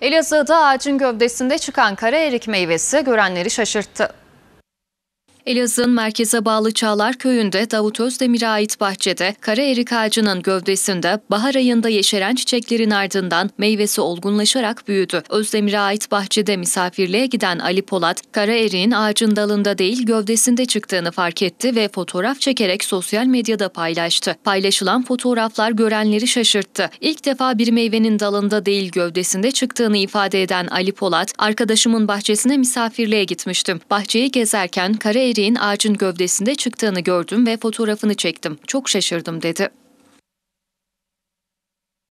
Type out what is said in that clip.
Elazığ'da ağacın gövdesinde çıkan kara erik meyvesi görenleri şaşırttı. Elazığ'ın merkeze bağlı Çağlar Köyü'nde Davut Özdemir'e ait bahçede kara erik ağacının gövdesinde bahar ayında yeşeren çiçeklerin ardından meyvesi olgunlaşarak büyüdü. Özdemir'e ait bahçede misafirliğe giden Ali Polat, kara eriğin ağacın dalında değil gövdesinde çıktığını fark etti ve fotoğraf çekerek sosyal medyada paylaştı. Paylaşılan fotoğraflar görenleri şaşırttı. İlk defa bir meyvenin dalında değil gövdesinde çıktığını ifade eden Ali Polat, arkadaşımın bahçesine misafirliğe gitmiştim. Bahçeyi gezerken kara eriğin eriğin ağacın gövdesinde çıktığını gördüm ve fotoğrafını çektim. Çok şaşırdım dedi.